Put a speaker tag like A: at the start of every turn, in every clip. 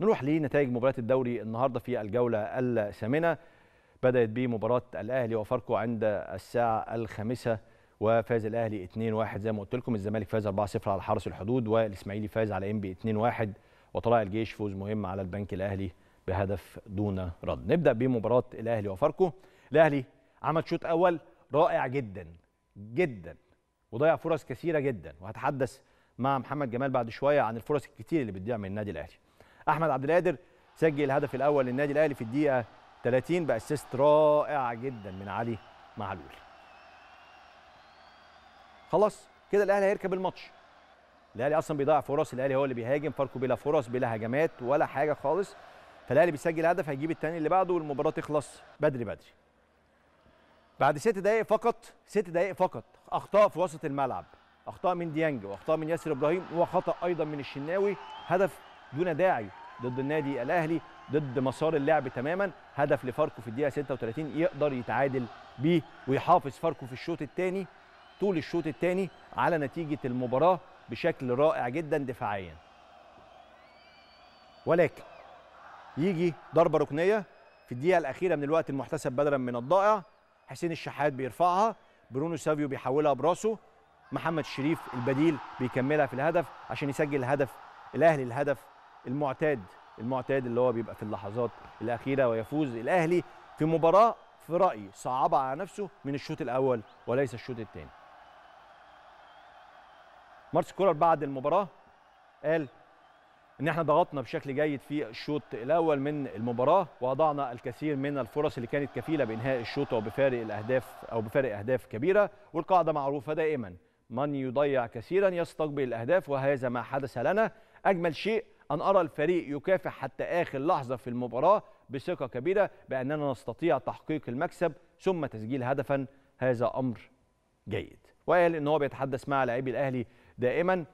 A: نروح لنتائج مباريات الدوري النهارده في الجوله الثامنه بدات بمباراه الاهلي وفاركو عند الساعه الخامسه وفاز الاهلي 2-1 زي ما قلت لكم الزمالك فاز 4-0 على حرس الحدود والاسماعيلي فاز على ام بي 2-1 وطلائع الجيش فوز مهم على البنك الاهلي بهدف دون رد نبدا بمباراه الاهلي وفاركو الاهلي عمل شوط اول رائع جدا جدا وضيع فرص كثيره جدا وهتحدث مع محمد جمال بعد شويه عن الفرص الكتير اللي بتضيع من النادي الاهلي احمد عبد القادر سجل الهدف الاول للنادي الاهلي في الدقيقه 30 باسيست رائع جدا من علي معلول خلاص كده الاهلي هيركب الماتش الاهلي اصلا بيضيع فرص الاهلي هو اللي بيهاجم فاركو بلا فرص بلا هجمات ولا حاجه خالص فالاهلي بيسجل هدف هيجيب الثاني اللي بعده والمباراه تخلص بدري بدري بعد ست دقائق فقط ست دقائق فقط اخطاء في وسط الملعب اخطاء من ديانج واخطاء من ياسر ابراهيم وخطا ايضا من الشناوي هدف دون داعي ضد النادي الاهلي ضد مسار اللعب تماما هدف لفاركو في الدقيقه 36 يقدر يتعادل بيه ويحافظ فاركو في الشوط الثاني طول الشوط الثاني على نتيجه المباراه بشكل رائع جدا دفاعيا ولكن يجي ضربه ركنيه في الدقيقه الاخيره من الوقت المحتسب بدلا من الضائع حسين الشحات بيرفعها برونو سافيو بيحولها براسه محمد شريف البديل بيكملها في الهدف عشان يسجل الهدف الاهلي الهدف المعتاد المعتاد اللي هو بيبقى في اللحظات الأخيرة ويفوز الأهلي في مباراة في رأيي صعبة على نفسه من الشوط الأول وليس الشوط الثاني مارس كولر بعد المباراة قال ان احنا ضغطنا بشكل جيد في الشوط الاول من المباراه وضعنا الكثير من الفرص اللي كانت كفيله بانهاء الشوط وبفارق الاهداف او بفارق اهداف كبيره والقاعده معروفه دائما من يضيع كثيرا يستقبل الاهداف وهذا ما حدث لنا اجمل شيء أن أرى الفريق يكافح حتى آخر لحظة في المباراة بثقة كبيرة بأننا نستطيع تحقيق المكسب ثم تسجيل هدفا هذا أمر جيد وقال ان هو بيتحدث مع لاعبي الاهلي دائما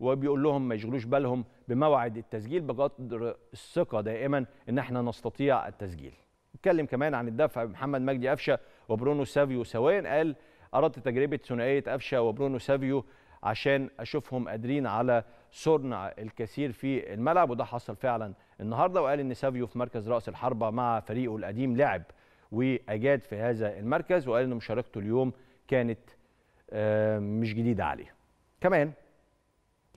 A: وبيقول لهم ما يشغلوش بالهم بموعد التسجيل بقدر الثقه دائما ان احنا نستطيع التسجيل. اتكلم كمان عن الدفع محمد مجدي قفشه وبرونو سافيو سواء قال اردت تجربه ثنائيه قفشه وبرونو سافيو عشان اشوفهم قادرين على صنع الكثير في الملعب وده حصل فعلا النهارده وقال ان سافيو في مركز راس الحربه مع فريقه القديم لعب واجاد في هذا المركز وقال ان مشاركته اليوم كانت آه، مش جديده عليه. كمان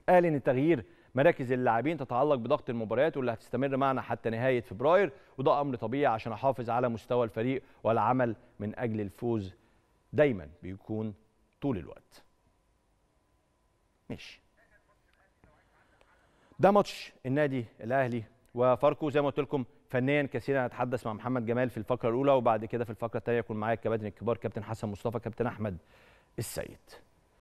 A: قال ان تغيير مراكز اللاعبين تتعلق بضغط المباريات واللي هتستمر معنا حتى نهايه فبراير وده امر طبيعي عشان احافظ على مستوى الفريق والعمل من اجل الفوز دايما بيكون طول الوقت. ماشي ده ماتش النادي الاهلي وفاركو زي ما قلت لكم فنيا كثيرا هنتحدث مع محمد جمال في الفقره الاولى وبعد كده في الفقره الثانيه يكون معايا الكباتن الكبار كابتن حسن مصطفى كابتن احمد السيد